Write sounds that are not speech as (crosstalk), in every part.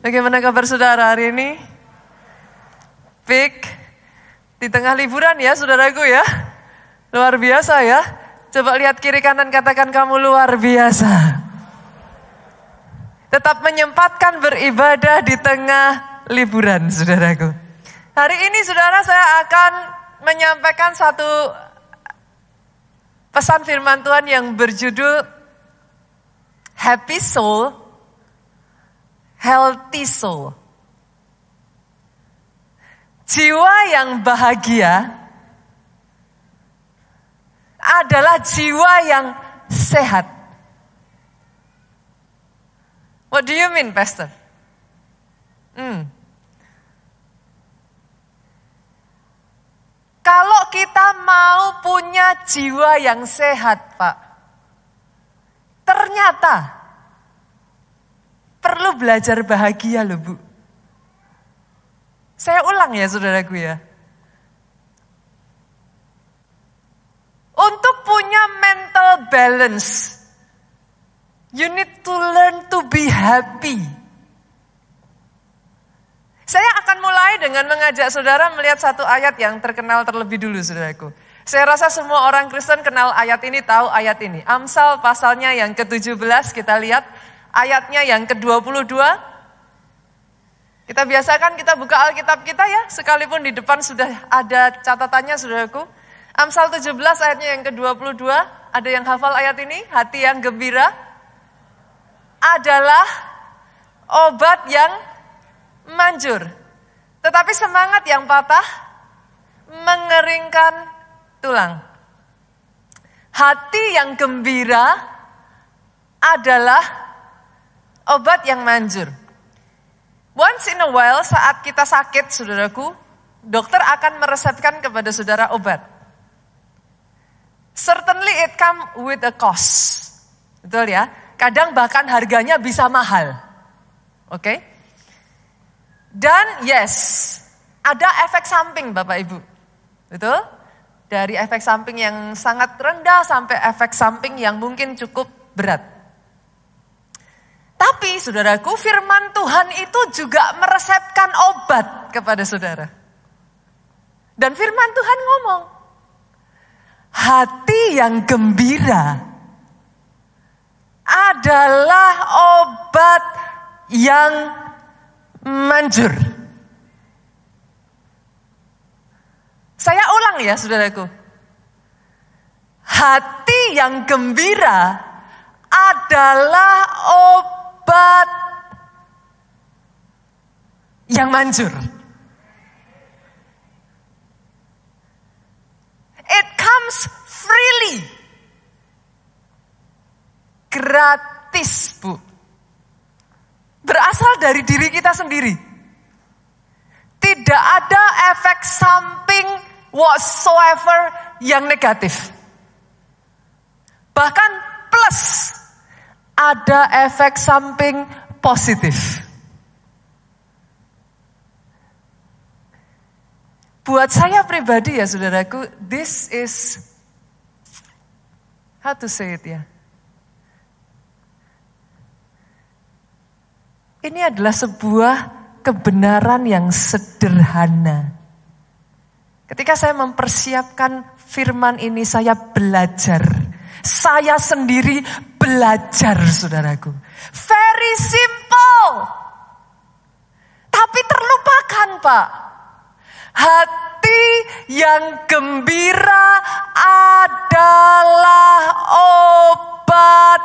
Bagaimana kabar saudara hari ini? Pik, di tengah liburan ya saudaraku ya. Luar biasa ya. Coba lihat kiri kanan katakan kamu luar biasa. Tetap menyempatkan beribadah di tengah liburan saudaraku. Hari ini saudara saya akan menyampaikan satu pesan firman Tuhan yang berjudul Happy Soul healthy soul. Jiwa yang bahagia adalah jiwa yang sehat. What do you mean, Pastor? Hmm. Kalau kita mau punya jiwa yang sehat, Pak, ternyata perlu belajar bahagia loh Bu. Saya ulang ya saudaraku ya. Untuk punya mental balance, you need to learn to be happy. Saya akan mulai dengan mengajak saudara melihat satu ayat yang terkenal terlebih dulu saudaraku. Saya rasa semua orang Kristen kenal ayat ini, tahu ayat ini. Amsal pasalnya yang ke-17 kita lihat ayatnya yang ke-22. Kita biasakan kita buka Alkitab kita ya, sekalipun di depan sudah ada catatannya saudaraku. Amsal 17 ayatnya yang ke-22, ada yang hafal ayat ini? Hati yang gembira adalah obat yang manjur. Tetapi semangat yang patah mengeringkan tulang. Hati yang gembira adalah obat yang manjur. Once in a while saat kita sakit, saudaraku, dokter akan meresepkan kepada saudara obat. Certainly it come with a cost. Betul ya? Kadang bahkan harganya bisa mahal. Oke? Okay? Dan yes, ada efek samping Bapak Ibu. Betul? Dari efek samping yang sangat rendah sampai efek samping yang mungkin cukup berat. Tapi saudaraku firman Tuhan itu juga meresepkan obat kepada saudara. Dan firman Tuhan ngomong, hati yang gembira adalah obat yang manjur. Saya ulang ya saudaraku. Hati yang gembira adalah obat yang manjur. It comes freely. Gratis, Bu. Berasal dari diri kita sendiri. Tidak ada efek samping whatsoever yang negatif. Bahkan plus ada efek samping positif. Buat saya pribadi ya saudaraku, this is how to say it ya. Ini adalah sebuah kebenaran yang sederhana. Ketika saya mempersiapkan firman ini, saya belajar. Saya sendiri belajar saudaraku. Very simple. Tapi terlupakan Pak. Hati yang gembira adalah obat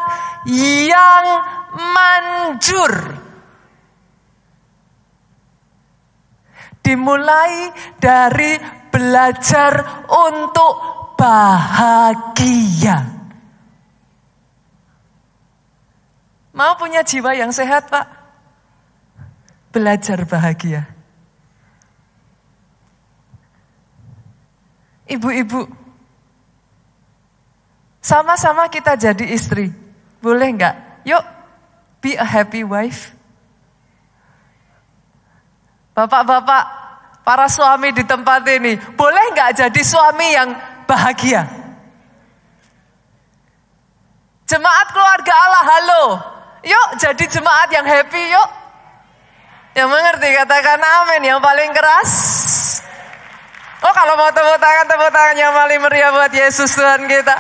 yang manjur. Dimulai dari belajar untuk bahagia. Mau punya jiwa yang sehat, Pak? Belajar bahagia. Ibu-ibu, sama-sama kita jadi istri. Boleh nggak? Yuk, be a happy wife. Bapak-bapak, para suami di tempat ini, boleh nggak jadi suami yang bahagia? Jemaat keluarga Allah, halo. Yuk jadi jemaat yang happy yuk. Yang mengerti katakan amin yang paling keras. Oh kalau mau tepuk tangan, tepuk tangan yang paling meriah buat Yesus Tuhan kita.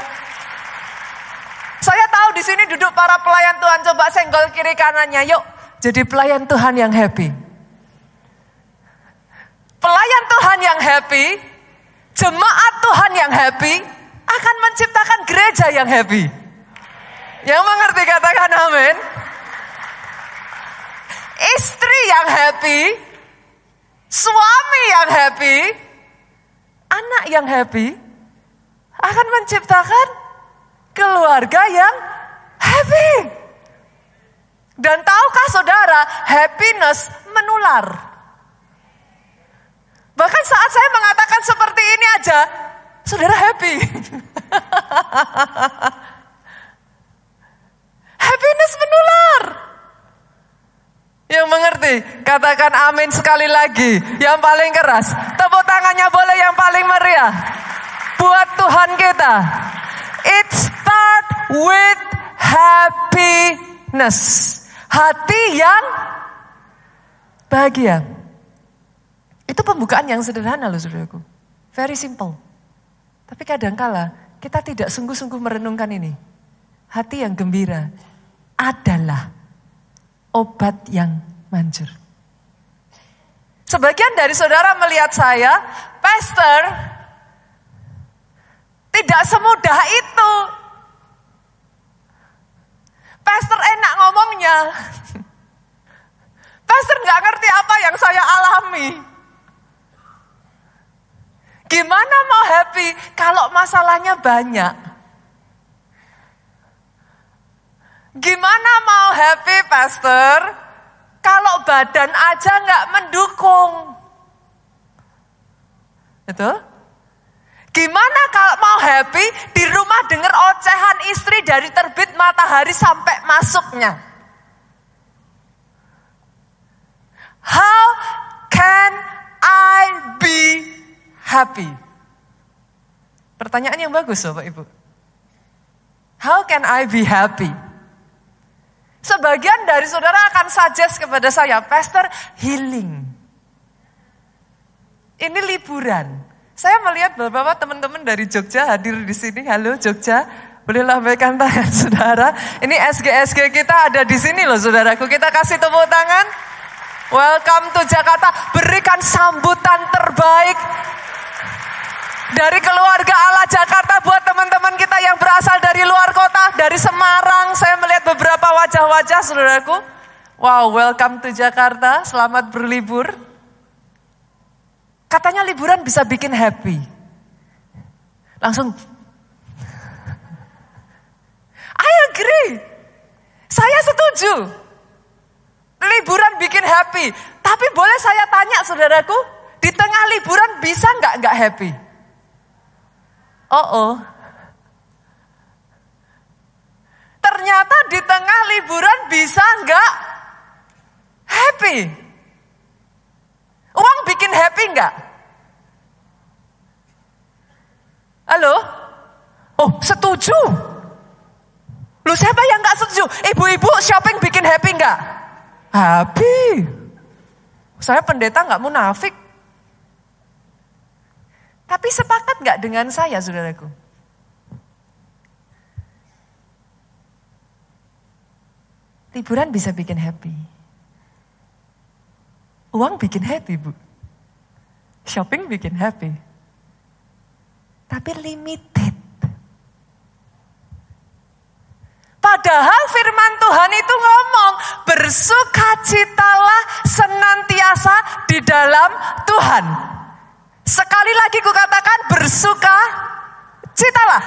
Saya tahu di sini duduk para pelayan Tuhan, coba senggol kiri kanannya, yuk. Jadi pelayan Tuhan yang happy. Pelayan Tuhan yang happy, jemaat Tuhan yang happy, akan menciptakan gereja yang happy. Yang mengerti katakan amin. Istri yang happy, suami yang happy, anak yang happy akan menciptakan keluarga yang happy. Dan tahukah saudara, happiness menular. Bahkan saat saya mengatakan seperti ini aja, saudara happy. (laughs) virus menular. Yang mengerti, katakan amin sekali lagi. Yang paling keras, tepuk tangannya boleh yang paling meriah. Buat Tuhan kita. It start with happiness. Hati yang bahagia. Itu pembukaan yang sederhana loh saudaraku. Very simple. Tapi kadangkala kita tidak sungguh-sungguh merenungkan ini. Hati yang gembira, adalah obat yang manjur. Sebagian dari saudara melihat saya, pastor, tidak semudah itu. Pastor enak ngomongnya. (laughs) Pastor nggak ngerti apa yang saya alami. Gimana mau happy kalau masalahnya banyak? Gimana mau happy pastor kalau badan aja nggak mendukung? itu Gimana kalau mau happy di rumah dengar ocehan istri dari terbit matahari sampai masuknya? How can I be happy? Pertanyaan yang bagus Bapak Ibu. How can I be happy? sebagian dari saudara akan suggest kepada saya, Pastor, healing. Ini liburan. Saya melihat beberapa teman-teman dari Jogja hadir di sini. Halo Jogja, boleh lambaikan tangan (laughs) saudara. Ini SGSG kita ada di sini loh saudaraku. Kita kasih tepuk tangan. Welcome to Jakarta. Berikan sambutan terbaik dari keluarga Allah Jakarta buat teman-teman kita yang berasal dari luar kota, dari Semarang. Saya melihat beberapa wajah-wajah saudaraku. Wow, welcome to Jakarta. Selamat berlibur. Katanya liburan bisa bikin happy. Langsung I agree. Saya setuju. Liburan bikin happy. Tapi boleh saya tanya saudaraku, di tengah liburan bisa nggak nggak happy? Oh oh. Ternyata di tengah liburan bisa nggak happy. Uang bikin happy nggak? Halo? Oh, setuju. Lu siapa yang nggak setuju? Ibu-ibu shopping bikin happy nggak? Happy. Saya pendeta nggak munafik. Tapi sepakat gak dengan saya, saudaraku? Liburan bisa bikin happy. Uang bikin happy, Bu. Shopping bikin happy. Tapi limited. Padahal firman Tuhan itu ngomong, bersukacitalah senantiasa di dalam Tuhan. Sekali lagi kukatakan bersuka citalah.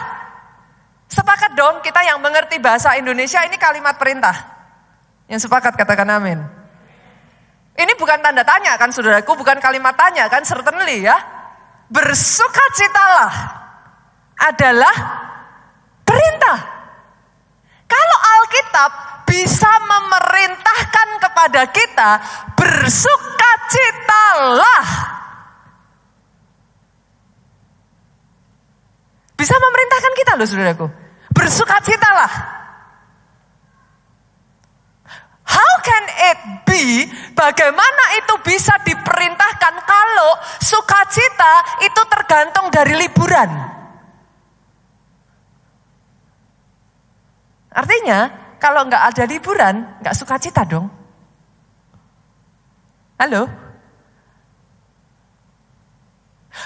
Sepakat dong kita yang mengerti bahasa Indonesia ini kalimat perintah. Yang sepakat katakan amin. Ini bukan tanda tanya kan saudaraku, bukan kalimat tanya kan certainly ya. bersuka Bersukacitalah adalah perintah. Kalau Alkitab bisa memerintahkan kepada kita bersuka citalah Bisa memerintahkan kita loh saudaraku. Bersukacitalah. How can it be? Bagaimana itu bisa diperintahkan kalau sukacita itu tergantung dari liburan? Artinya, kalau nggak ada liburan, nggak sukacita dong. Halo?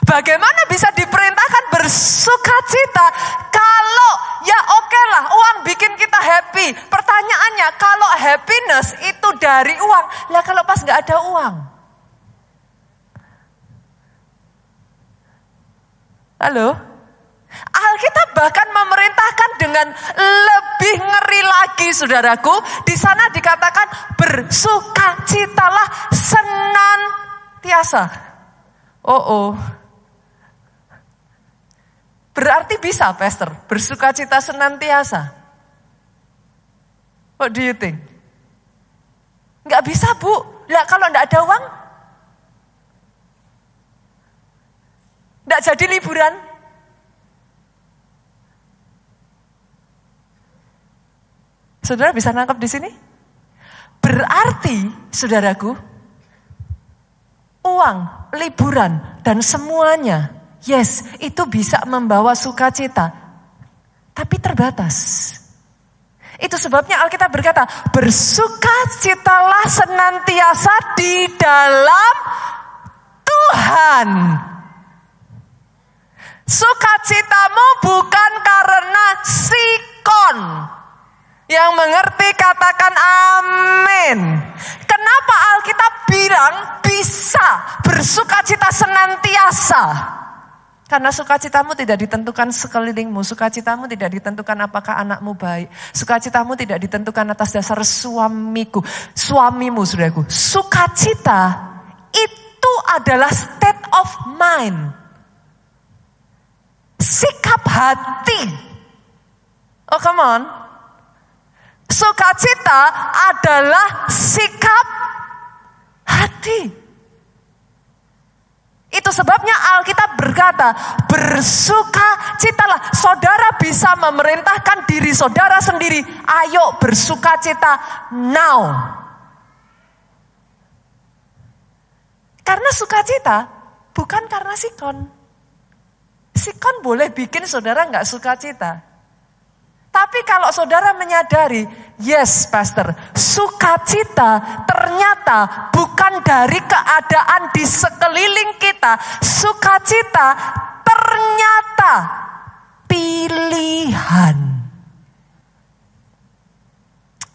Bagaimana bisa diperintahkan bersuka cita kalau ya oke okay lah uang bikin kita happy. Pertanyaannya kalau happiness itu dari uang, lah kalau pas nggak ada uang. Halo? Alkitab bahkan memerintahkan dengan lebih ngeri lagi saudaraku. Di sana dikatakan bersukacitalah senantiasa. Oh oh. Berarti bisa, Pastor, bersuka cita senantiasa. What do you think? Nggak bisa, Bu. Lah, kalau nggak ada uang, nggak jadi liburan. Saudara bisa nangkep di sini? Berarti, saudaraku, uang, liburan, dan semuanya Yes, itu bisa membawa sukacita. Tapi terbatas. Itu sebabnya Alkitab berkata, bersukacitalah senantiasa di dalam Tuhan. Sukacitamu bukan karena sikon. Yang mengerti katakan amin. Kenapa Alkitab bilang bisa bersukacita senantiasa? Karena sukacitamu tidak ditentukan sekelilingmu, sukacitamu tidak ditentukan apakah anakmu baik, sukacitamu tidak ditentukan atas dasar suamiku, suamimu saudaraku. Sukacita itu adalah state of mind. Sikap hati. Oh come on. Sukacita adalah sikap hati. Itu sebabnya Alkitab berkata, bersuka citalah. Saudara bisa memerintahkan diri saudara sendiri, ayo bersuka cita now. Karena sukacita bukan karena sikon. Sikon boleh bikin saudara nggak sukacita. Tapi kalau saudara menyadari, yes pastor, sukacita ternyata bukan bukan dari keadaan di sekeliling kita. Sukacita ternyata pilihan.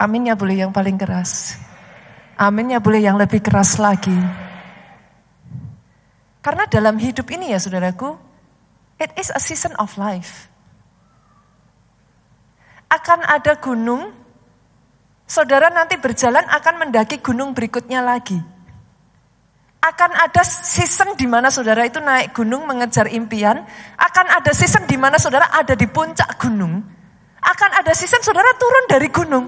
Amin ya boleh yang paling keras. Amin ya boleh yang lebih keras lagi. Karena dalam hidup ini ya saudaraku, it is a season of life. Akan ada gunung, saudara nanti berjalan akan mendaki gunung berikutnya lagi akan ada season di mana saudara itu naik gunung mengejar impian, akan ada season di mana saudara ada di puncak gunung, akan ada season saudara turun dari gunung.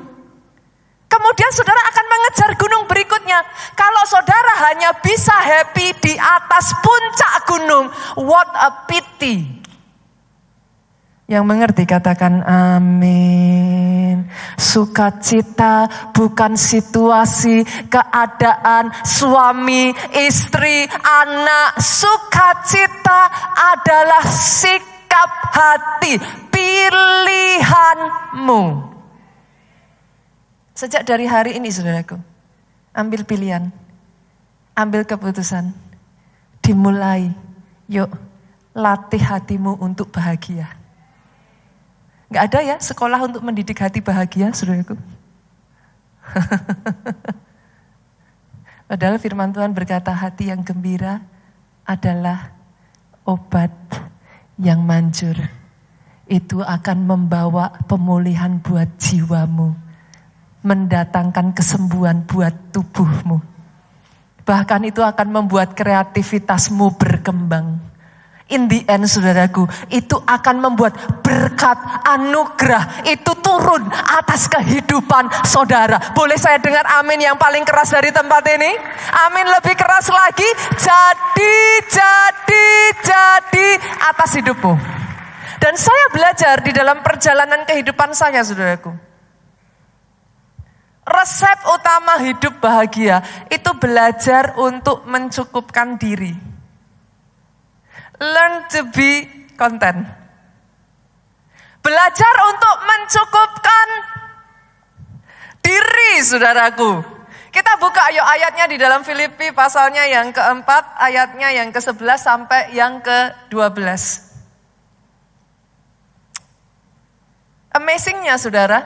Kemudian saudara akan mengejar gunung berikutnya. Kalau saudara hanya bisa happy di atas puncak gunung, what a pity. Yang mengerti katakan amin. Sukacita bukan situasi, keadaan, suami, istri, anak. Sukacita adalah sikap hati, pilihanmu. Sejak dari hari ini saudaraku, ambil pilihan, ambil keputusan, dimulai. Yuk, latih hatimu untuk bahagia. Nggak ada ya sekolah untuk mendidik hati bahagia, saudaraku. (laughs) Padahal firman Tuhan berkata hati yang gembira adalah obat yang manjur. Itu akan membawa pemulihan buat jiwamu. Mendatangkan kesembuhan buat tubuhmu. Bahkan itu akan membuat kreativitasmu berkembang In the end saudaraku, itu akan membuat berkat anugerah itu turun atas kehidupan saudara. Boleh saya dengar amin yang paling keras dari tempat ini? Amin lebih keras lagi. Jadi, jadi, jadi atas hidupmu. Dan saya belajar di dalam perjalanan kehidupan saya saudaraku. Resep utama hidup bahagia itu belajar untuk mencukupkan diri. Learn to be content. Belajar untuk mencukupkan diri, saudaraku. Kita buka yuk ayatnya di dalam Filipi pasalnya yang keempat, ayatnya yang ke-11 sampai yang ke-12. Amazingnya saudara,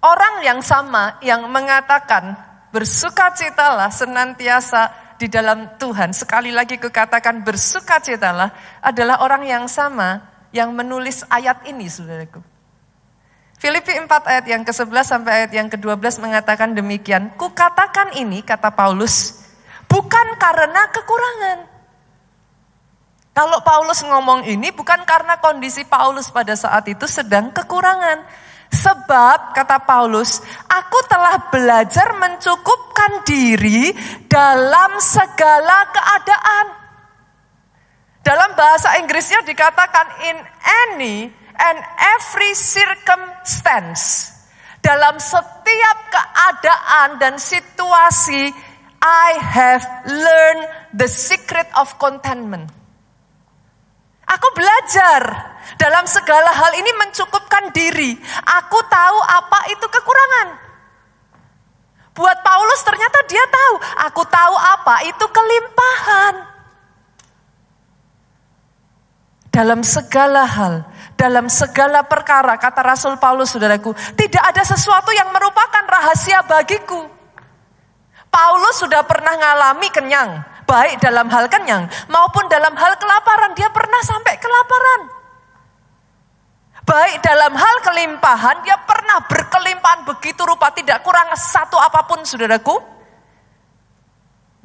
orang yang sama yang mengatakan bersukacitalah senantiasa di dalam Tuhan, sekali lagi kekatakan bersukacitalah adalah orang yang sama yang menulis ayat ini, saudaraku. Filipi 4 ayat yang ke-11 sampai ayat yang ke-12 mengatakan demikian. Kukatakan ini, kata Paulus, bukan karena kekurangan. Kalau Paulus ngomong ini bukan karena kondisi Paulus pada saat itu sedang kekurangan Sebab, kata Paulus, aku telah belajar mencukupkan diri dalam segala keadaan. Dalam bahasa Inggrisnya dikatakan in any and every circumstance. Dalam setiap keadaan dan situasi, I have learned the secret of contentment. Aku belajar dalam segala hal ini mencukupkan diri. Aku tahu apa itu kekurangan. Buat Paulus ternyata dia tahu, aku tahu apa itu kelimpahan. Dalam segala hal, dalam segala perkara, kata Rasul Paulus, saudaraku, tidak ada sesuatu yang merupakan rahasia bagiku. Paulus sudah pernah mengalami kenyang, baik dalam hal kenyang maupun dalam hal kelaparan. Dia pernah sampai kelaparan. Baik dalam hal kelimpahan, dia pernah berkelimpahan begitu rupa tidak kurang satu apapun saudaraku.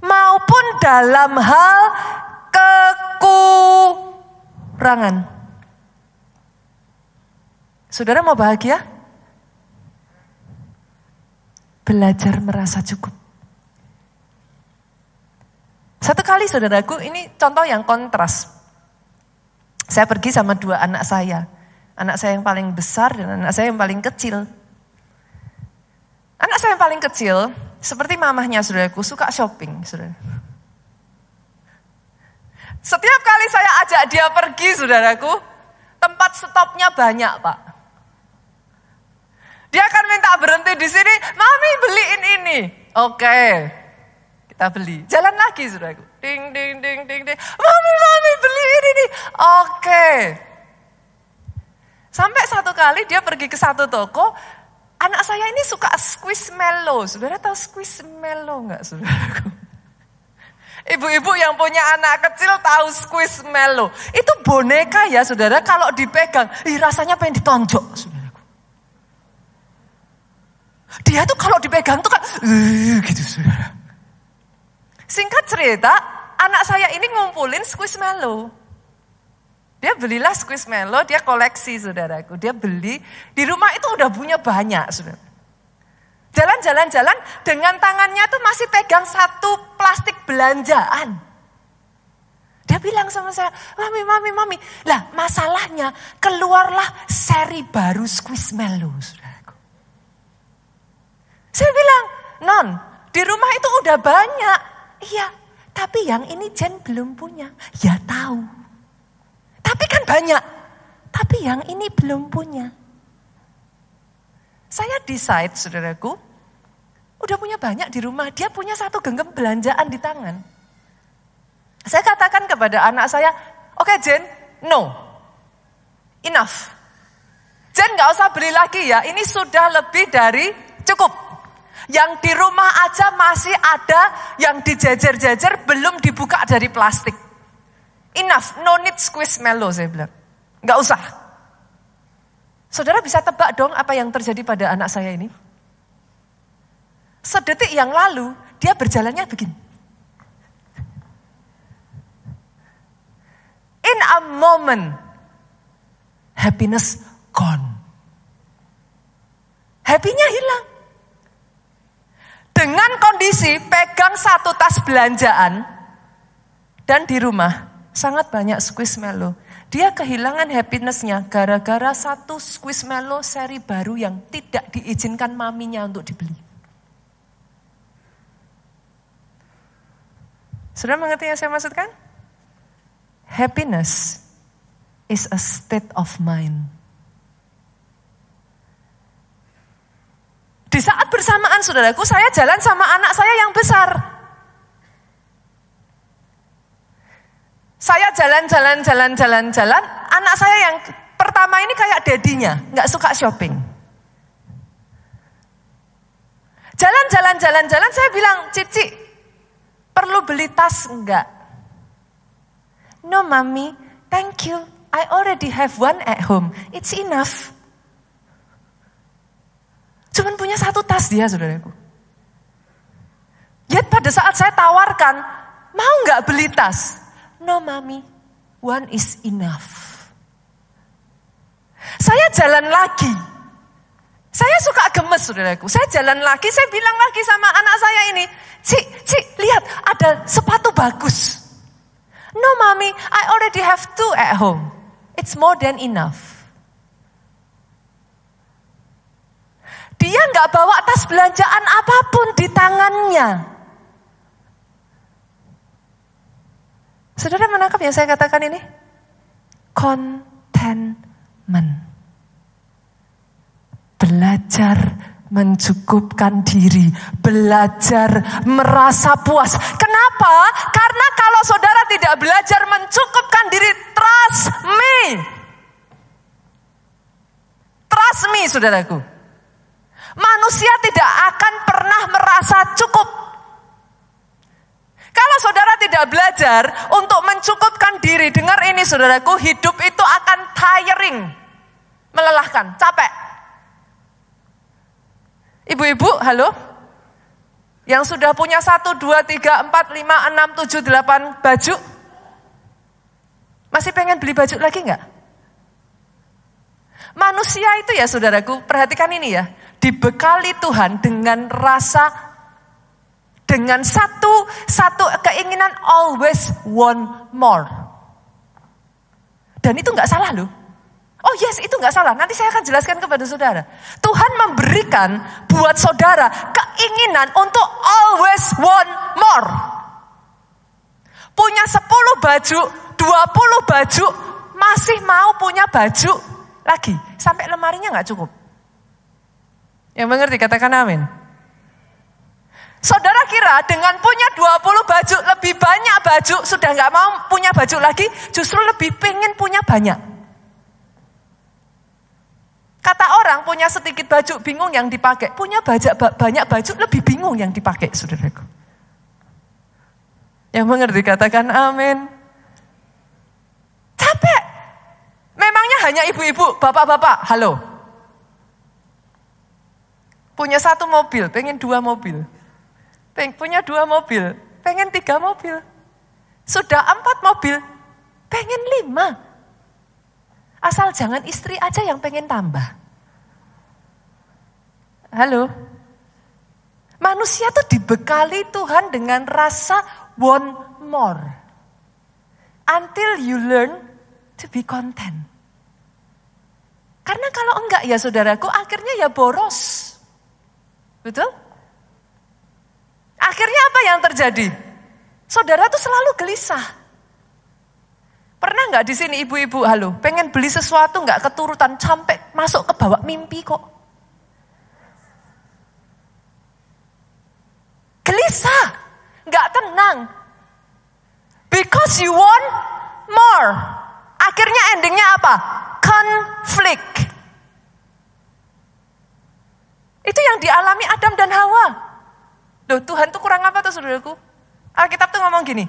Maupun dalam hal kekurangan. Saudara mau bahagia? Belajar merasa cukup. Satu kali saudaraku, ini contoh yang kontras. Saya pergi sama dua anak saya. Anak saya yang paling besar dan anak saya yang paling kecil. Anak saya yang paling kecil, seperti mamahnya saudaraku, suka shopping. Saudara. Setiap kali saya ajak dia pergi, saudaraku, tempat stopnya banyak, Pak. Dia akan minta berhenti di sini, mami beliin ini. Oke, kita beli. Jalan lagi saudaraku. Ding, ding, ding, ding, ding. Mami, mami beli ini nih. Oke. Sampai satu kali dia pergi ke satu toko. Anak saya ini suka squishmallow. Saudara tahu squishmallow nggak saudaraku? Ibu-ibu yang punya anak kecil tahu squishmallow. Itu boneka ya saudara. Kalau dipegang, ih, rasanya pengen ditonjok saudaraku. Dia tuh kalau dipegang tuh kan, gitu saudara. Singkat cerita, anak saya ini ngumpulin squishmallow. Dia belilah squishmallow, dia koleksi saudaraku. Dia beli, di rumah itu udah punya banyak saudara. Jalan-jalan-jalan dengan tangannya tuh masih pegang satu plastik belanjaan. Dia bilang sama saya, mami, mami, mami. Lah masalahnya keluarlah seri baru Squishmallow. Saudaraku. Saya bilang, non, di rumah itu udah banyak Iya, tapi yang ini Jen belum punya. Ya tahu. Tapi kan banyak. Tapi yang ini belum punya. Saya decide, saudaraku, udah punya banyak di rumah. Dia punya satu genggam belanjaan di tangan. Saya katakan kepada anak saya, oke okay, Jen, no, enough. Jen gak usah beli lagi ya, ini sudah lebih dari cukup. Yang di rumah aja masih ada yang dijejer jajar belum dibuka dari plastik. Enough, no need squeeze mellow saya bilang. Enggak usah. Saudara bisa tebak dong apa yang terjadi pada anak saya ini? Sedetik yang lalu, dia berjalannya begini. In a moment, happiness gone. Happy-nya hilang. Dengan kondisi pegang satu tas belanjaan dan di rumah sangat banyak squishmallow. Dia kehilangan happinessnya gara-gara satu squishmallow seri baru yang tidak diizinkan maminya untuk dibeli. Sudah mengerti yang saya maksudkan? Happiness is a state of mind. Di saat bersamaan saudaraku, saya jalan sama anak saya yang besar. Saya jalan-jalan, jalan-jalan, jalan. Anak saya yang pertama ini kayak dadinya, nggak suka shopping. Jalan-jalan, jalan-jalan, saya bilang, Cici, perlu beli tas enggak? No, mami, thank you. I already have one at home. It's enough. Cuman punya satu tas dia, saudaraku. Yet pada saat saya tawarkan, mau nggak beli tas? No, mami. One is enough. Saya jalan lagi. Saya suka gemes, saudaraku. Saya jalan lagi, saya bilang lagi sama anak saya ini. Cik, cik, lihat ada sepatu bagus. No, mami, I already have two at home. It's more than enough. Dia nggak bawa tas belanjaan apapun di tangannya. Saudara menangkap yang saya katakan ini? Contentment. Belajar mencukupkan diri, belajar merasa puas. Kenapa? Karena kalau saudara tidak belajar mencukupkan diri, trust me. Trust me, saudaraku. Manusia tidak akan pernah merasa cukup. Kalau saudara tidak belajar untuk mencukupkan diri, dengar ini saudaraku, hidup itu akan tiring, melelahkan, capek. Ibu-ibu, halo? Yang sudah punya 1, 2, 3, 4, 5, 6, 7, 8 baju? Masih pengen beli baju lagi enggak? Manusia itu ya saudaraku, perhatikan ini ya dibekali Tuhan dengan rasa dengan satu satu keinginan always want more. Dan itu nggak salah loh. Oh yes, itu nggak salah. Nanti saya akan jelaskan kepada saudara. Tuhan memberikan buat saudara keinginan untuk always want more. Punya 10 baju, 20 baju, masih mau punya baju lagi. Sampai lemarinya nggak cukup. Yang mengerti katakan amin. Saudara kira dengan punya 20 baju, lebih banyak baju, sudah nggak mau punya baju lagi, justru lebih pengen punya banyak. Kata orang punya sedikit baju, bingung yang dipakai. Punya banyak, banyak baju, lebih bingung yang dipakai, saudaraku. Yang mengerti katakan amin. Capek. Memangnya hanya ibu-ibu, bapak-bapak, halo. Punya satu mobil, pengen dua mobil. Peng, punya dua mobil, pengen tiga mobil. Sudah empat mobil, pengen lima. Asal jangan istri aja yang pengen tambah. Halo? Manusia tuh dibekali Tuhan dengan rasa want more. Until you learn to be content. Karena kalau enggak ya saudaraku akhirnya ya boros. Betul? Akhirnya apa yang terjadi? Saudara tuh selalu gelisah. Pernah nggak di sini ibu-ibu, halo, pengen beli sesuatu nggak keturutan sampai masuk ke bawah mimpi kok? Gelisah, nggak tenang. Because you want more. Akhirnya endingnya apa? Konflik. Itu yang dialami Adam dan Hawa. Loh, Tuhan tuh kurang apa tuh saudaraku? Alkitab tuh ngomong gini,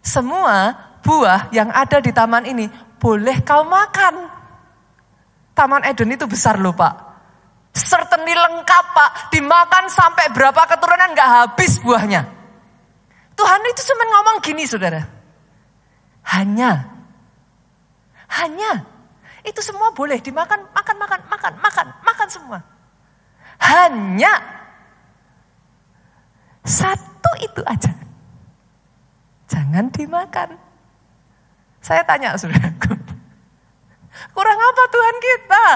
semua buah yang ada di taman ini boleh kau makan. Taman Eden itu besar loh pak. Certainly lengkap pak, dimakan sampai berapa keturunan gak habis buahnya. Tuhan itu cuma ngomong gini saudara. Hanya, hanya, itu semua boleh dimakan, makan, makan, makan, makan, makan semua. Hanya satu itu aja. Jangan dimakan. Saya tanya saudaraku. Kurang apa Tuhan kita?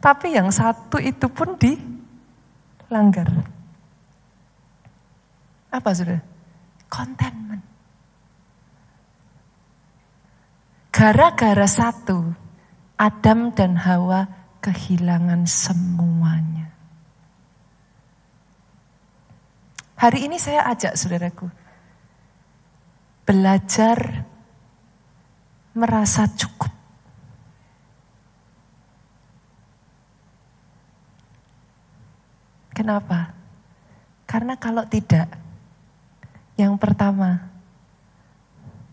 Tapi yang satu itu pun dilanggar. Apa sudah Contentment. Gara-gara satu, Adam dan Hawa kehilangan semuanya. Hari ini saya ajak saudaraku belajar merasa cukup. Kenapa? Karena kalau tidak, yang pertama,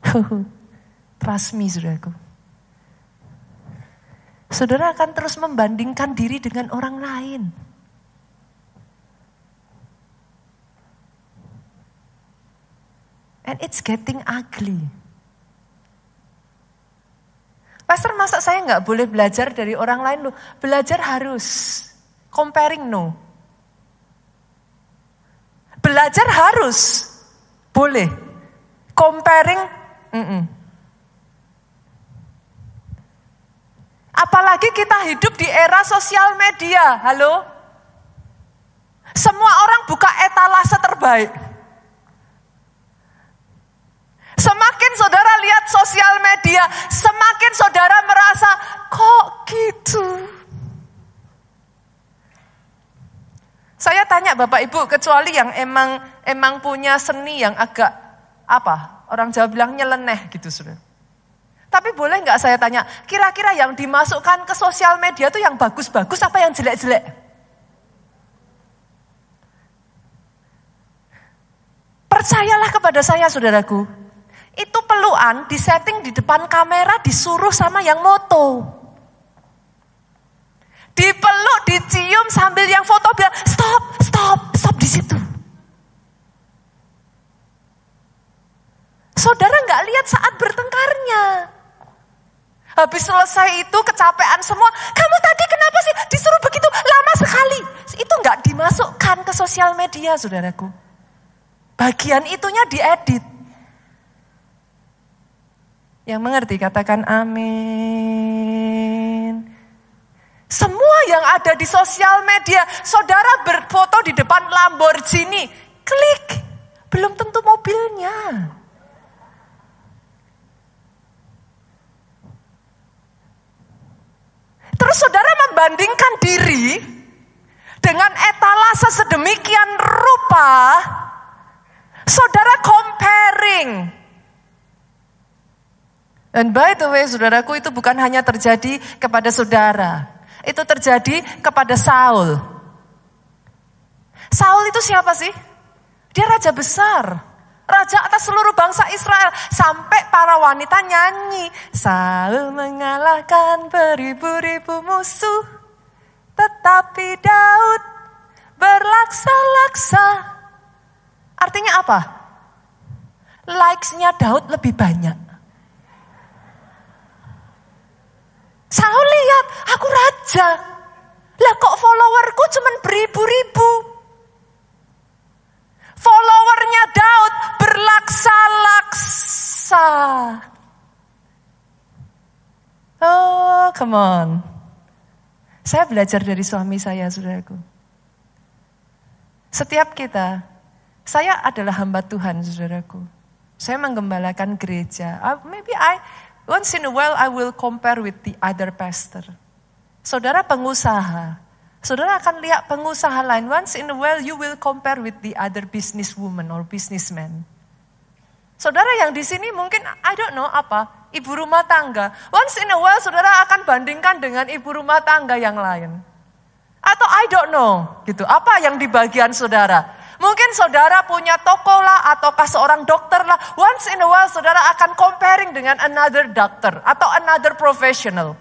(laughs) trust me saudaraku, Saudara akan terus membandingkan diri dengan orang lain. And it's getting ugly. Pastor, masa saya nggak boleh belajar dari orang lain? Loh, belajar harus. Comparing no. Belajar harus. Boleh. Comparing, mm -mm. Apalagi kita hidup di era sosial media. Halo? Semua orang buka etalase terbaik. Semakin saudara lihat sosial media, semakin saudara merasa kok gitu. Saya tanya Bapak Ibu, kecuali yang emang emang punya seni yang agak apa? Orang Jawa bilang nyeleneh gitu sudah. Tapi boleh nggak saya tanya, kira-kira yang dimasukkan ke sosial media itu yang bagus-bagus apa yang jelek-jelek? Percayalah kepada saya saudaraku, itu peluan setting di depan kamera disuruh sama yang moto. Dipeluk, dicium sambil yang foto bilang stop, stop, stop di situ. Saudara nggak lihat saat bertengkarnya. Habis selesai itu kecapean semua. Kamu tadi kenapa sih disuruh begitu lama sekali? Itu nggak dimasukkan ke sosial media, saudaraku. Bagian itunya diedit. Yang mengerti katakan amin. Semua yang ada di sosial media, saudara berfoto di depan Lamborghini, klik. Belum tentu mobilnya. Terus saudara membandingkan diri dengan etalase sedemikian rupa, saudara comparing. And by the way, saudaraku itu bukan hanya terjadi kepada saudara. Itu terjadi kepada Saul. Saul itu siapa sih? Dia raja besar. Raja atas seluruh bangsa Israel. Sampai para wanita nyanyi. Saul mengalahkan beribu-ribu musuh. Tetapi Daud berlaksa-laksa. Artinya apa? Likes-nya Daud lebih banyak. Saul lihat, aku raja. Lah kok followerku cuma beribu-ribu. Followernya Daud berlaksa-laksa. Oh, come on. Saya belajar dari suami saya, saudaraku. Setiap kita, saya adalah hamba Tuhan, saudaraku. Saya menggembalakan gereja. Uh, maybe I, once in a while I will compare with the other pastor. Saudara pengusaha, Saudara akan lihat pengusaha lain. Once in a while you will compare with the other businesswoman or businessman. Saudara yang di sini mungkin I don't know apa, ibu rumah tangga. Once in a while saudara akan bandingkan dengan ibu rumah tangga yang lain. Atau I don't know gitu. Apa yang di bagian saudara? Mungkin saudara punya toko lah ataukah seorang dokter lah. Once in a while saudara akan comparing dengan another doctor atau another professional.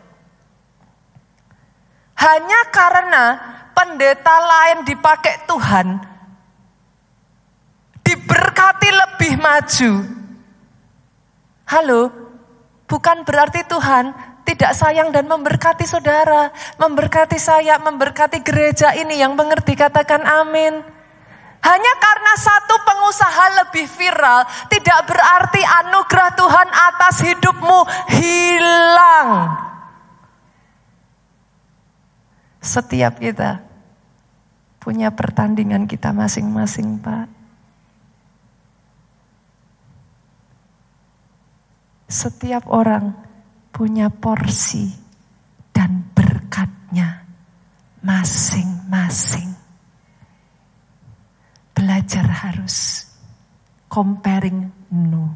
Hanya karena pendeta lain dipakai Tuhan, diberkati lebih maju. Halo, bukan berarti Tuhan tidak sayang dan memberkati saudara, memberkati saya, memberkati gereja ini yang mengerti katakan amin. Hanya karena satu pengusaha lebih viral, tidak berarti anugerah Tuhan atas hidupmu hilang. Setiap kita punya pertandingan kita masing-masing, Pak. Setiap orang punya porsi dan berkatnya masing-masing. Belajar harus comparing no.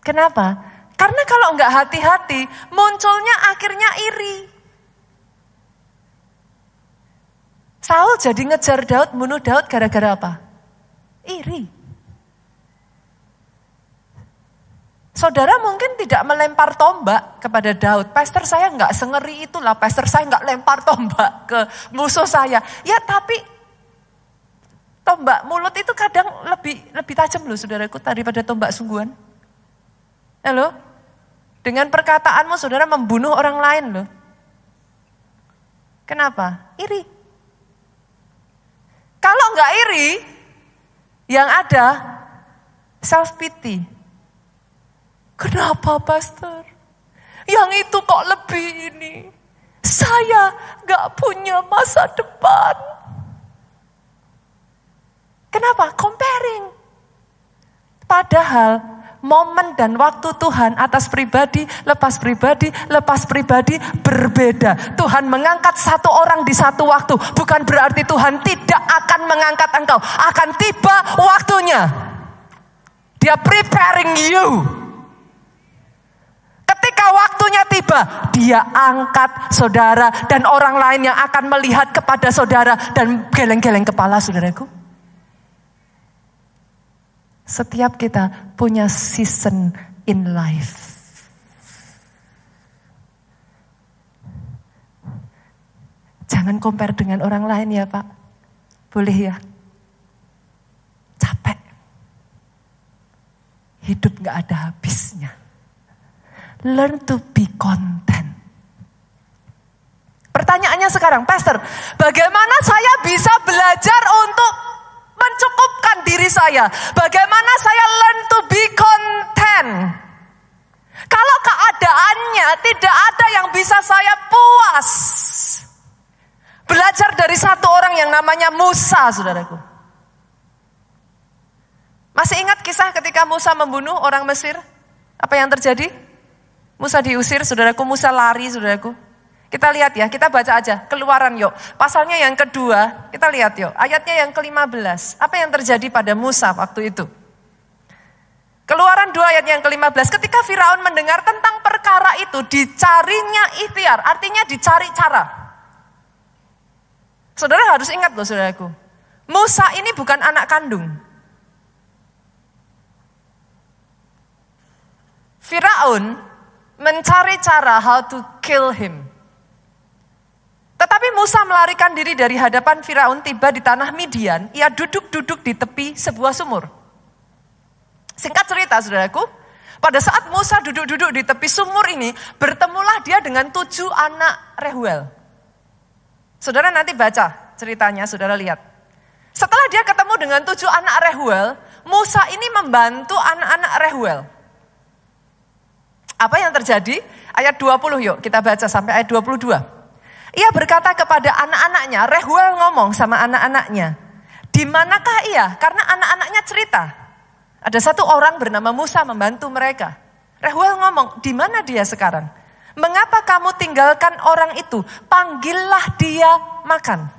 Kenapa? Karena kalau nggak hati-hati, munculnya akhirnya iri. Saul jadi ngejar Daud, bunuh Daud gara-gara apa? Iri. Saudara mungkin tidak melempar tombak kepada Daud. Pastor saya nggak sengeri itulah. Pastor saya nggak lempar tombak ke musuh saya. Ya tapi tombak mulut itu kadang lebih lebih tajam loh saudaraku daripada tombak sungguhan. Halo? Dengan perkataanmu saudara membunuh orang lain loh. Kenapa? Iri. Kalau nggak iri, yang ada self pity. Kenapa pastor? Yang itu kok lebih ini? Saya nggak punya masa depan. Kenapa? Comparing. Padahal momen dan waktu Tuhan atas pribadi, lepas pribadi, lepas pribadi berbeda. Tuhan mengangkat satu orang di satu waktu, bukan berarti Tuhan tidak akan mengangkat engkau, akan tiba waktunya. Dia preparing you. Ketika waktunya tiba, dia angkat saudara dan orang lain yang akan melihat kepada saudara dan geleng-geleng kepala saudaraku. Setiap kita punya season in life. Jangan compare dengan orang lain ya Pak. Boleh ya? Capek. Hidup gak ada habisnya. Learn to be content. Pertanyaannya sekarang, Pastor, bagaimana saya bisa belajar untuk mencukupkan diri saya. Bagaimana saya learn to be content. Kalau keadaannya tidak ada yang bisa saya puas. Belajar dari satu orang yang namanya Musa, saudaraku. Masih ingat kisah ketika Musa membunuh orang Mesir? Apa yang terjadi? Musa diusir, saudaraku. Musa lari, saudaraku. Kita lihat ya, kita baca aja keluaran yuk. Pasalnya yang kedua, kita lihat yuk. Ayatnya yang kelima belas. Apa yang terjadi pada Musa waktu itu? Keluaran dua ayat yang kelima belas. Ketika Firaun mendengar tentang perkara itu, dicarinya ikhtiar. Artinya dicari cara. Saudara harus ingat loh saudaraku. Musa ini bukan anak kandung. Firaun mencari cara how to kill him. Tetapi Musa melarikan diri dari hadapan Firaun tiba di tanah Midian. Ia duduk-duduk di tepi sebuah sumur. Singkat cerita, saudaraku. Pada saat Musa duduk-duduk di tepi sumur ini, bertemulah dia dengan tujuh anak Rehuel. Saudara nanti baca ceritanya, saudara lihat. Setelah dia ketemu dengan tujuh anak Rehuel, Musa ini membantu anak-anak Rehuel. Apa yang terjadi? Ayat 20 yuk, kita baca sampai ayat 22. Ia berkata kepada anak-anaknya, Rehuel ngomong sama anak-anaknya. Di manakah ia? Karena anak-anaknya cerita. Ada satu orang bernama Musa membantu mereka. Rehuel ngomong, di mana dia sekarang? Mengapa kamu tinggalkan orang itu? Panggillah dia makan.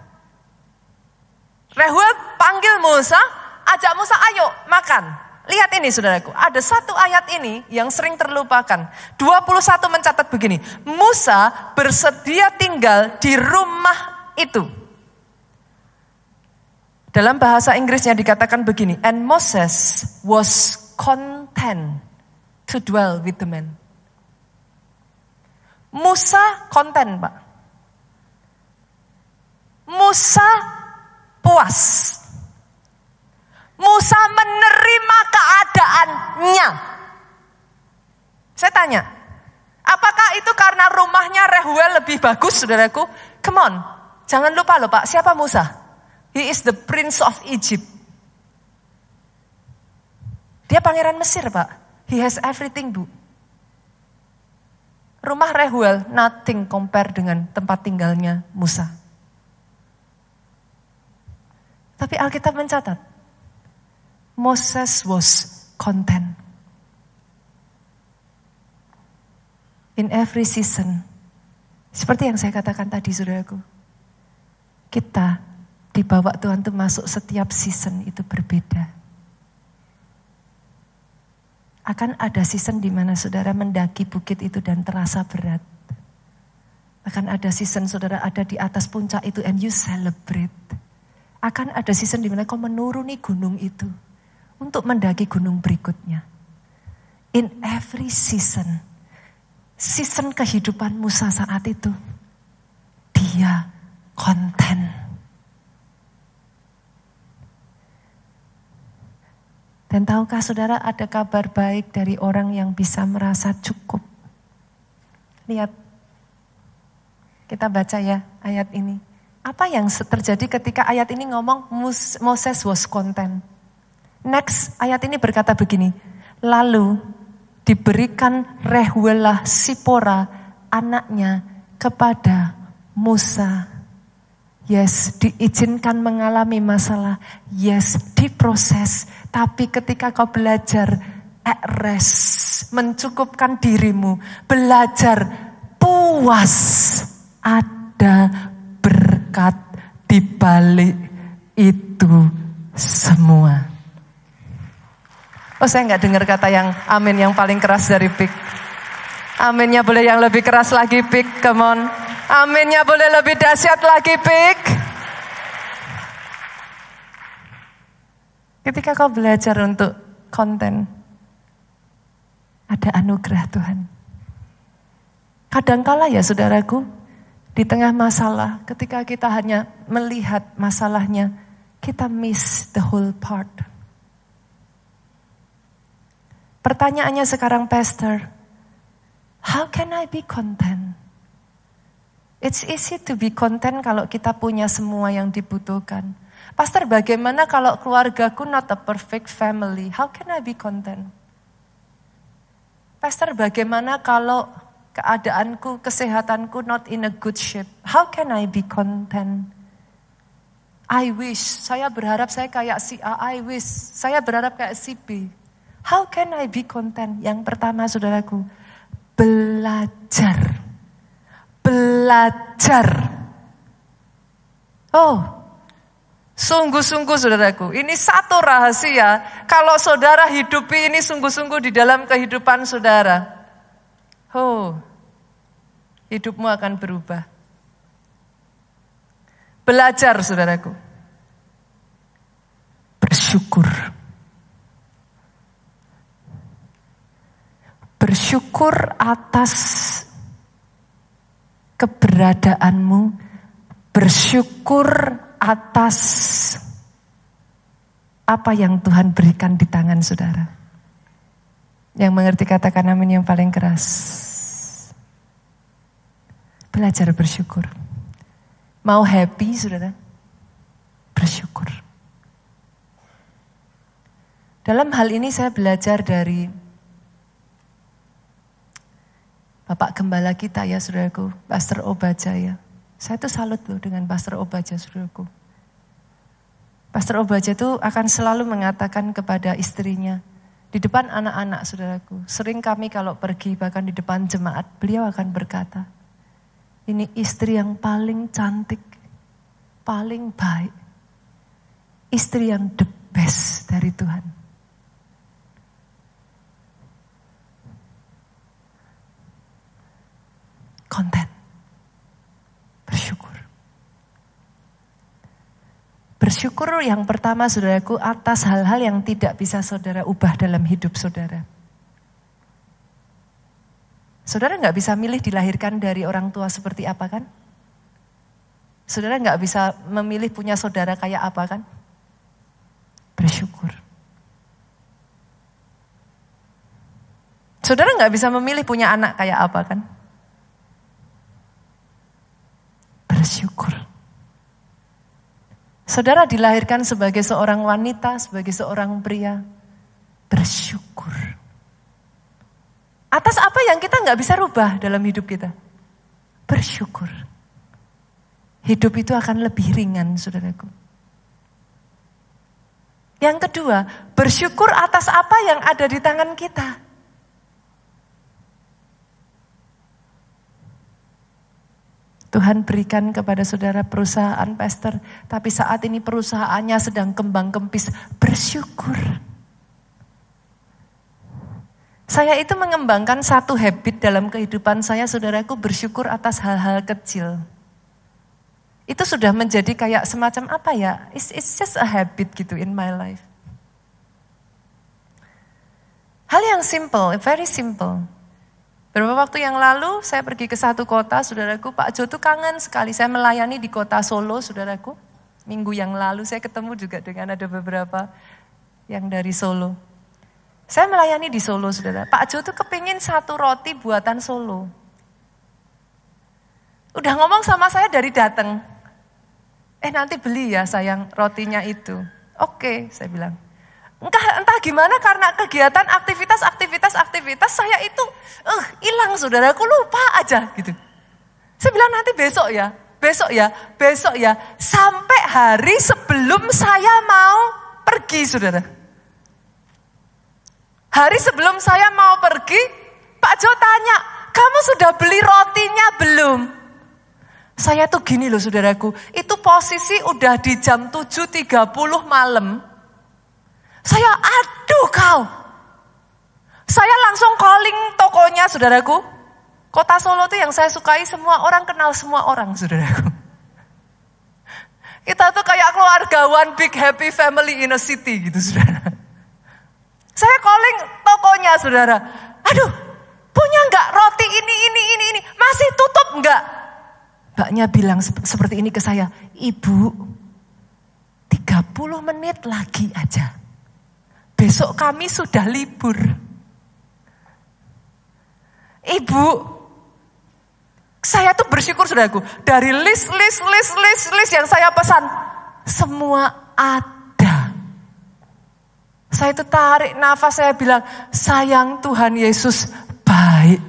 Rehuel panggil Musa, ajak Musa ayo makan. Lihat ini saudaraku, ada satu ayat ini yang sering terlupakan. 21 mencatat begini, Musa bersedia tinggal di rumah itu. Dalam bahasa Inggrisnya dikatakan begini, and Moses was content to dwell with the men. Musa content, Pak. Musa puas Musa menerima keadaannya. Saya tanya, apakah itu karena rumahnya Rehuel lebih bagus, saudaraku? Come on, jangan lupa loh Pak, siapa Musa? He is the prince of Egypt. Dia pangeran Mesir Pak, he has everything Bu. Rumah Rehuel nothing compare dengan tempat tinggalnya Musa. Tapi Alkitab mencatat, Moses was content. In every season, seperti yang saya katakan tadi, saudaraku, kita dibawa Tuhan itu masuk setiap season itu berbeda. Akan ada season di mana saudara mendaki bukit itu dan terasa berat. Akan ada season saudara ada di atas puncak itu and you celebrate. Akan ada season di mana kau menuruni gunung itu untuk mendaki gunung berikutnya. In every season, season kehidupan Musa saat itu, dia konten. Dan tahukah saudara ada kabar baik dari orang yang bisa merasa cukup? Lihat, kita baca ya ayat ini. Apa yang terjadi ketika ayat ini ngomong Moses was content? Next ayat ini berkata begini, lalu diberikan Rehuelah Sipora anaknya kepada Musa. Yes, diizinkan mengalami masalah. Yes, diproses. Tapi ketika kau belajar at rest, mencukupkan dirimu, belajar puas ada berkat di balik itu semua. Oh saya nggak dengar kata yang amin yang paling keras dari Pik. Aminnya boleh yang lebih keras lagi Pik, come on. Aminnya boleh lebih dahsyat lagi Pik. Ketika kau belajar untuk konten, ada anugerah Tuhan. Kadangkala ya saudaraku, di tengah masalah, ketika kita hanya melihat masalahnya, kita miss the whole part. Pertanyaannya sekarang, Pastor, how can I be content? It's easy to be content kalau kita punya semua yang dibutuhkan. Pastor, bagaimana kalau keluargaku not a perfect family? How can I be content? Pastor, bagaimana kalau keadaanku, kesehatanku not in a good shape? How can I be content? I wish, saya berharap saya kayak si A, I wish, saya berharap kayak si B. How can I be content? Yang pertama saudaraku, belajar. Belajar. Oh, Sungguh-sungguh saudaraku, ini satu rahasia kalau saudara hidupi ini sungguh-sungguh di dalam kehidupan saudara. Oh, hidupmu akan berubah. Belajar saudaraku. Bersyukur. bersyukur atas keberadaanmu, bersyukur atas apa yang Tuhan berikan di tangan saudara. Yang mengerti katakan amin yang paling keras. Belajar bersyukur. Mau happy saudara? Bersyukur. Dalam hal ini saya belajar dari Bapak Gembala kita ya saudaraku, Pastor Obaja ya. Saya tuh salut loh dengan Pastor Obaja saudaraku. Pastor Obaja itu akan selalu mengatakan kepada istrinya, di depan anak-anak saudaraku, sering kami kalau pergi bahkan di depan jemaat, beliau akan berkata, ini istri yang paling cantik, paling baik, istri yang the best dari Tuhan. konten. Bersyukur. Bersyukur yang pertama saudaraku atas hal-hal yang tidak bisa saudara ubah dalam hidup saudara. Saudara nggak bisa milih dilahirkan dari orang tua seperti apa kan? Saudara nggak bisa memilih punya saudara kayak apa kan? Bersyukur. Saudara nggak bisa memilih punya anak kayak apa kan? bersyukur. Saudara dilahirkan sebagai seorang wanita, sebagai seorang pria, bersyukur. Atas apa yang kita nggak bisa rubah dalam hidup kita? Bersyukur. Hidup itu akan lebih ringan, saudaraku. Yang kedua, bersyukur atas apa yang ada di tangan kita. Tuhan berikan kepada saudara perusahaan, Pastor. Tapi saat ini perusahaannya sedang kembang kempis. Bersyukur. Saya itu mengembangkan satu habit dalam kehidupan saya, saudaraku bersyukur atas hal-hal kecil. Itu sudah menjadi kayak semacam apa ya? It's, it's just a habit gitu in my life. Hal yang simple, very simple. Beberapa waktu yang lalu saya pergi ke satu kota, saudaraku, Pak Jo tuh kangen sekali. Saya melayani di kota Solo, saudaraku. Minggu yang lalu saya ketemu juga dengan ada beberapa yang dari Solo. Saya melayani di Solo, saudara. Pak Jo tuh kepingin satu roti buatan Solo. Udah ngomong sama saya dari datang. Eh nanti beli ya sayang rotinya itu. Oke, okay, saya bilang. Entah, entah gimana karena kegiatan aktivitas aktivitas aktivitas saya itu eh hilang saudara aku lupa aja gitu. Saya bilang nanti besok ya, besok ya, besok ya sampai hari sebelum saya mau pergi saudara. Hari sebelum saya mau pergi, Pak Jo tanya, kamu sudah beli rotinya belum? Saya tuh gini loh saudaraku, itu posisi udah di jam 7.30 malam, saya aduh kau. Saya langsung calling tokonya saudaraku. Kota Solo itu yang saya sukai semua orang kenal semua orang saudaraku. Kita tuh kayak keluarga one big happy family in a city gitu saudara. Saya calling tokonya saudara. Aduh punya nggak roti ini ini ini ini masih tutup nggak? Mbaknya bilang seperti ini ke saya, Ibu 30 menit lagi aja. Besok kami sudah libur. Ibu, saya tuh bersyukur saudaraku. Dari list, list, list, list, list yang saya pesan. Semua ada. Saya itu tarik nafas, saya bilang, sayang Tuhan Yesus baik.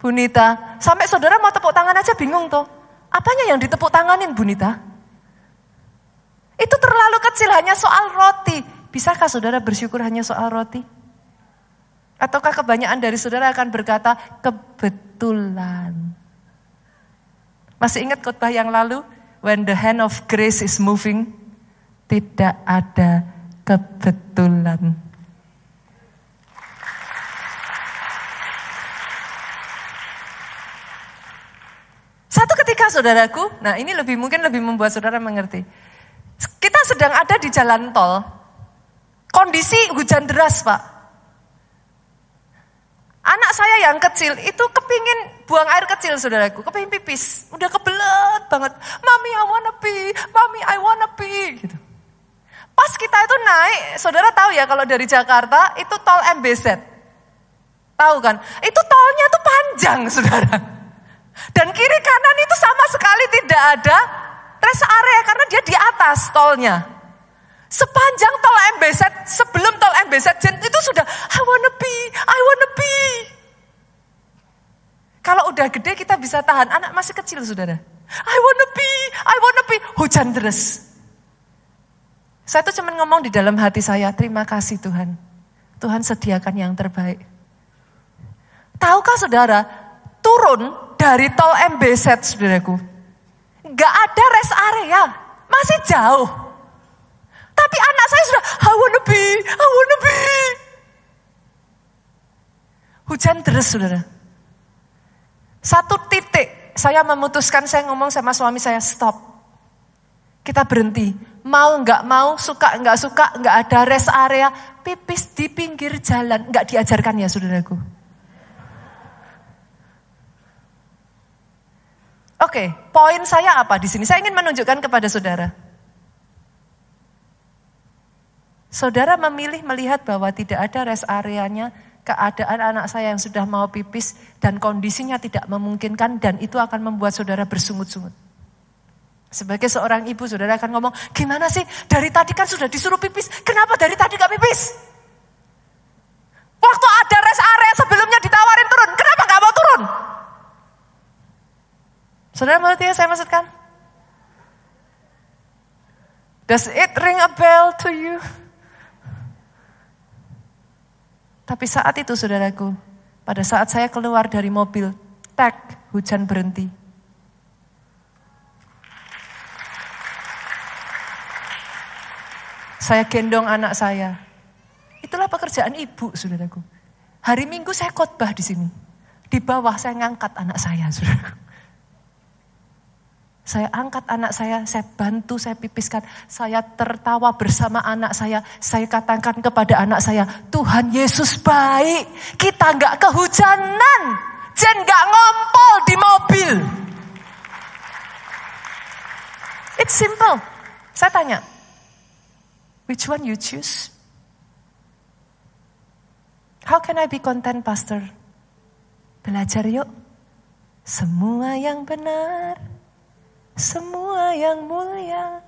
Bunita, sampai saudara mau tepuk tangan aja bingung tuh. Apanya yang ditepuk tanganin Bunita? Itu terlalu kecil hanya soal roti. Bisakah saudara bersyukur hanya soal roti? Ataukah kebanyakan dari saudara akan berkata kebetulan? Masih ingat khotbah yang lalu? When the hand of grace is moving, tidak ada kebetulan. Satu ketika saudaraku, nah ini lebih mungkin lebih membuat saudara mengerti. Kita sedang ada di jalan tol, Kondisi hujan deras, Pak. Anak saya yang kecil itu kepingin buang air kecil, saudaraku. Kepingin pipis. Udah kebelet banget. Mami, I wanna pee. Mami, I wanna pee. Gitu. Pas kita itu naik, saudara tahu ya kalau dari Jakarta itu tol MBZ. Tahu kan? Itu tolnya tuh panjang, (laughs) saudara. Dan kiri kanan itu sama sekali tidak ada rest area karena dia di atas tolnya. Sepanjang tol MBZ, sebelum tol MBZ itu sudah I wanna be, I wanna be. Kalau udah gede kita bisa tahan, anak masih kecil saudara. I wanna be, I wanna be, hujan terus. Saya tuh cuman ngomong di dalam hati saya, terima kasih Tuhan. Tuhan sediakan yang terbaik. Tahukah saudara, turun dari tol MBZ saudaraku. Gak ada rest area, masih jauh. Tapi anak saya sudah, I wanna be, I wanna be. Hujan terus saudara. Satu titik, saya memutuskan, saya ngomong sama suami saya, stop. Kita berhenti. Mau nggak mau, suka nggak suka, nggak ada rest area, pipis di pinggir jalan. Nggak diajarkan ya saudaraku. Oke, okay, poin saya apa di sini? Saya ingin menunjukkan kepada saudara. Saudara memilih melihat bahwa tidak ada rest areanya, keadaan anak saya yang sudah mau pipis dan kondisinya tidak memungkinkan dan itu akan membuat saudara bersungut-sungut. Sebagai seorang ibu, saudara akan ngomong, gimana sih dari tadi kan sudah disuruh pipis, kenapa dari tadi gak pipis? Waktu ada rest area sebelumnya ditawarin turun, kenapa gak mau turun? Saudara mengerti ya saya maksudkan? Does it ring a bell to you? Tapi saat itu saudaraku, pada saat saya keluar dari mobil, tek, hujan berhenti. Saya gendong anak saya. Itulah pekerjaan ibu, saudaraku. Hari Minggu saya khotbah di sini. Di bawah saya ngangkat anak saya, saudaraku. Saya angkat anak saya, saya bantu, saya pipiskan. Saya tertawa bersama anak saya. Saya katakan kepada anak saya, Tuhan Yesus baik. Kita nggak kehujanan. Jen nggak ngompol di mobil. It's simple. Saya tanya, which one you choose? How can I be content, Pastor? Belajar yuk. Semua yang benar semua yang mulia,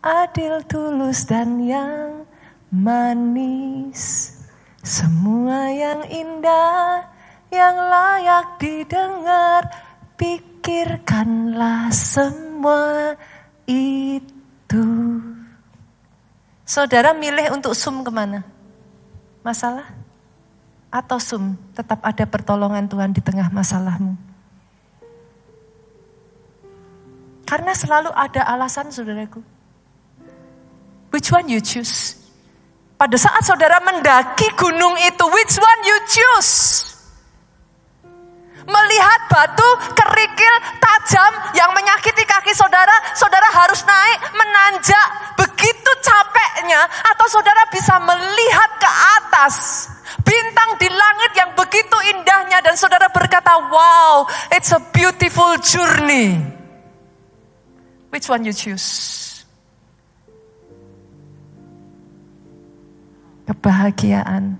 adil, tulus, dan yang manis. Semua yang indah, yang layak didengar, pikirkanlah semua itu. Saudara milih untuk sum kemana? Masalah? Atau sum tetap ada pertolongan Tuhan di tengah masalahmu? Karena selalu ada alasan saudaraku. Which one you choose? Pada saat saudara mendaki gunung itu, which one you choose? Melihat batu kerikil tajam yang menyakiti kaki saudara, saudara harus naik menanjak begitu capeknya atau saudara bisa melihat ke atas bintang di langit yang begitu indahnya dan saudara berkata, "Wow, it's a beautiful journey." Which one you choose? Kebahagiaan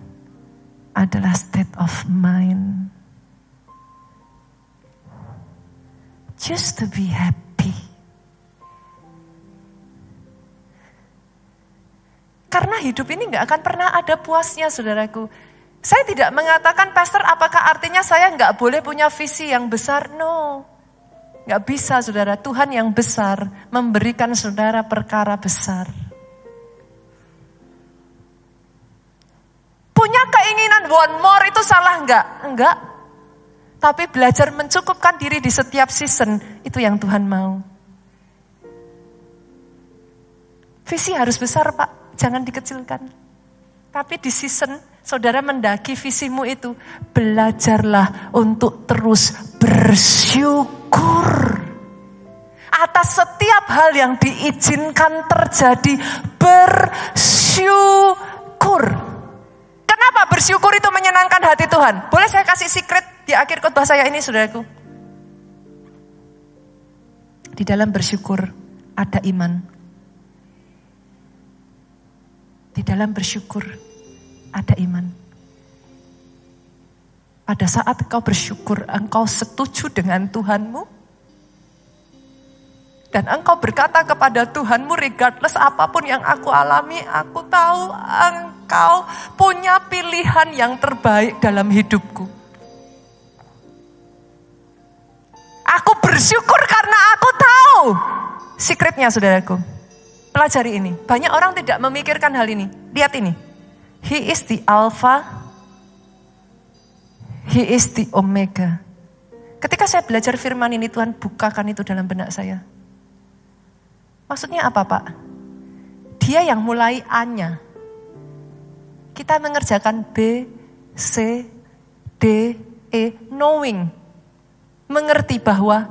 adalah state of mind. Just to be happy. Karena hidup ini nggak akan pernah ada puasnya, saudaraku. Saya tidak mengatakan, Pastor, apakah artinya saya nggak boleh punya visi yang besar? No. Gak bisa saudara, Tuhan yang besar memberikan saudara perkara besar. Punya keinginan one more itu salah enggak? Enggak. Tapi belajar mencukupkan diri di setiap season, itu yang Tuhan mau. Visi harus besar Pak, jangan dikecilkan. Tapi di season saudara mendaki visimu itu, belajarlah untuk terus bersyukur bersyukur atas setiap hal yang diizinkan terjadi bersyukur. Kenapa bersyukur itu menyenangkan hati Tuhan? Boleh saya kasih secret di akhir khotbah saya ini, saudaraku? Di dalam bersyukur ada iman. Di dalam bersyukur ada iman. Pada saat engkau bersyukur, engkau setuju dengan Tuhanmu, dan engkau berkata kepada Tuhanmu, regardless apapun yang aku alami, aku tahu engkau punya pilihan yang terbaik dalam hidupku. Aku bersyukur karena aku tahu. Secretnya saudaraku, pelajari ini. Banyak orang tidak memikirkan hal ini. Lihat ini. He is the Alpha He is the Omega. Ketika saya belajar firman ini, Tuhan bukakan itu dalam benak saya. Maksudnya apa Pak? Dia yang mulai A-nya. Kita mengerjakan B, C, D, E, knowing. Mengerti bahwa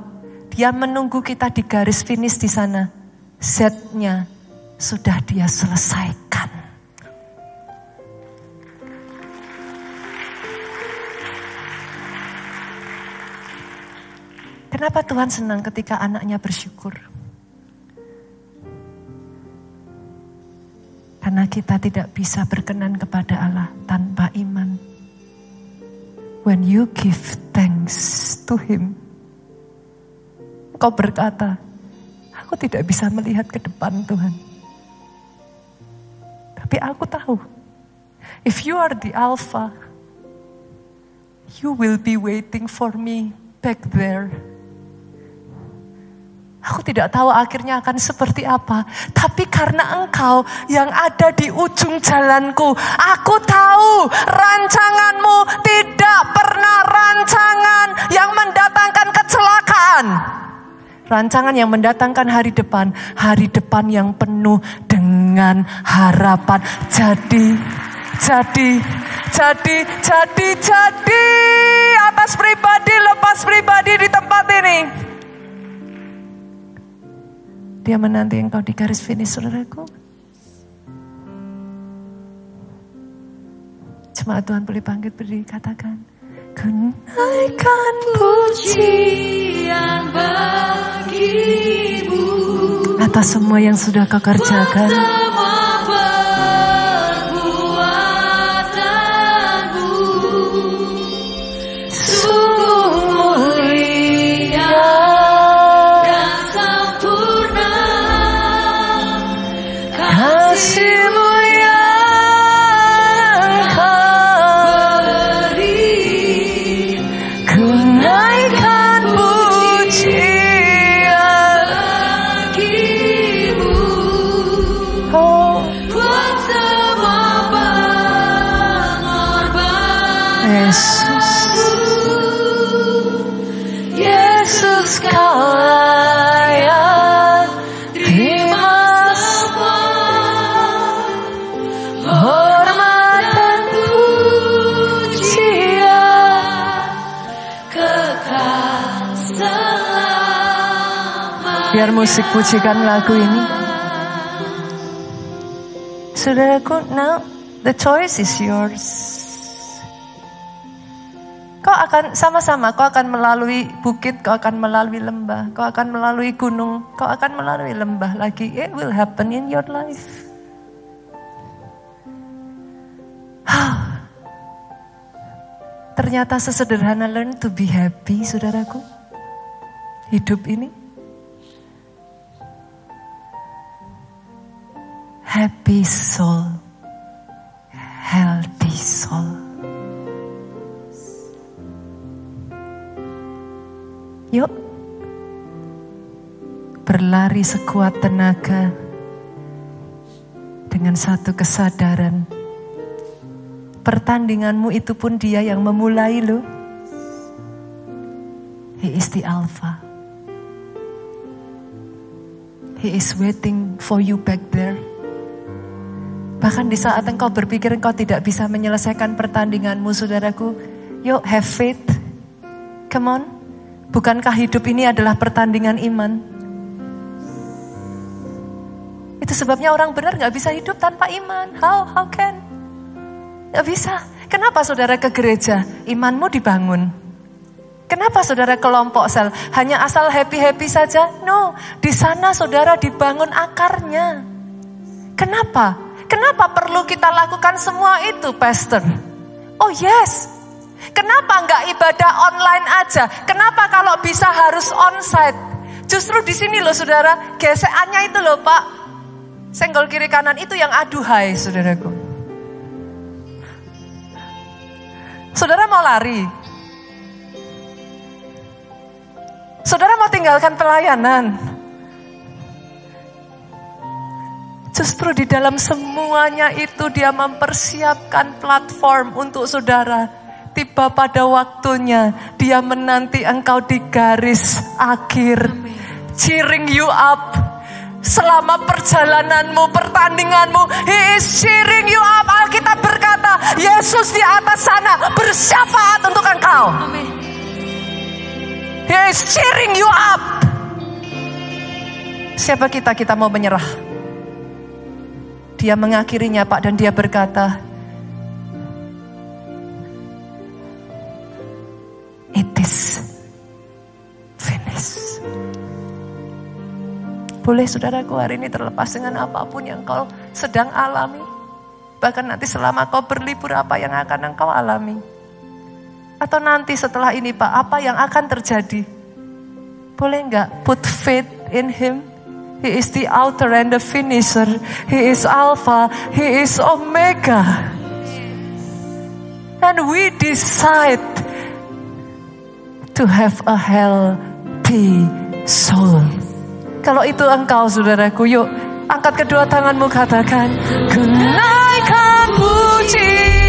dia menunggu kita di garis finish di sana. Z-nya sudah dia selesaikan. Kenapa Tuhan senang ketika anaknya bersyukur? Karena kita tidak bisa berkenan kepada Allah tanpa iman. When you give thanks to Him, kau berkata, "Aku tidak bisa melihat ke depan Tuhan, tapi aku tahu, if you are the Alpha, you will be waiting for me back there." Aku tidak tahu akhirnya akan seperti apa. Tapi karena engkau yang ada di ujung jalanku. Aku tahu rancanganmu tidak pernah rancangan yang mendatangkan kecelakaan. Rancangan yang mendatangkan hari depan. Hari depan yang penuh dengan harapan. Jadi, jadi, jadi, jadi, jadi. Atas pribadi, lepas pribadi di tempat ini. Dia menanti engkau di garis finish, saudaraku. Jemaat Tuhan boleh bangkit berdiri, katakan. Kenaikan pujian bagimu. Atas semua yang sudah kau kerjakan. musik pujikan lagu ini. Saudaraku, now the choice is yours. Kau akan sama-sama, kau akan melalui bukit, kau akan melalui lembah, kau akan melalui gunung, kau akan melalui lembah lagi. It will happen in your life. (sighs) Ternyata sesederhana learn to be happy, saudaraku. Hidup ini. happy soul, healthy soul. Yuk, berlari sekuat tenaga dengan satu kesadaran. Pertandinganmu itu pun dia yang memulai lo. He is the Alpha. He is waiting for you back there. Bahkan di saat engkau berpikir engkau tidak bisa menyelesaikan pertandinganmu, saudaraku, yuk have faith. Come on. Bukankah hidup ini adalah pertandingan iman? Itu sebabnya orang benar nggak bisa hidup tanpa iman. How? How can? Nggak bisa. Kenapa saudara ke gereja? Imanmu dibangun. Kenapa saudara kelompok sel? Hanya asal happy-happy saja? No. Di sana saudara dibangun akarnya. Kenapa? Kenapa perlu kita lakukan semua itu, Pastor? Oh yes. Kenapa nggak ibadah online aja? Kenapa kalau bisa harus onsite? Justru di sini loh saudara, gesekannya itu loh Pak. Senggol kiri kanan itu yang aduhai saudaraku. Saudara mau lari? Saudara mau tinggalkan pelayanan? Justru di dalam semuanya itu dia mempersiapkan platform untuk saudara. Tiba pada waktunya, dia menanti engkau di garis akhir. Amin. Cheering you up. Selama perjalananmu, pertandinganmu, He is cheering you up. Alkitab berkata, Yesus di atas sana bersyafaat untuk engkau. Amin. He is cheering you up. Siapa kita kita mau menyerah? Dia mengakhirinya Pak dan dia berkata, It is finished. Boleh saudaraku hari ini terlepas dengan apapun yang kau sedang alami. Bahkan nanti selama kau berlibur apa yang akan engkau alami. Atau nanti setelah ini Pak, apa yang akan terjadi? Boleh enggak put faith in him? He is the author and the finisher. He is Alpha. He is Omega. And we decide to have a healthy soul. Kalau itu engkau saudaraku, yuk angkat kedua tanganmu katakan, Kenaikan puji.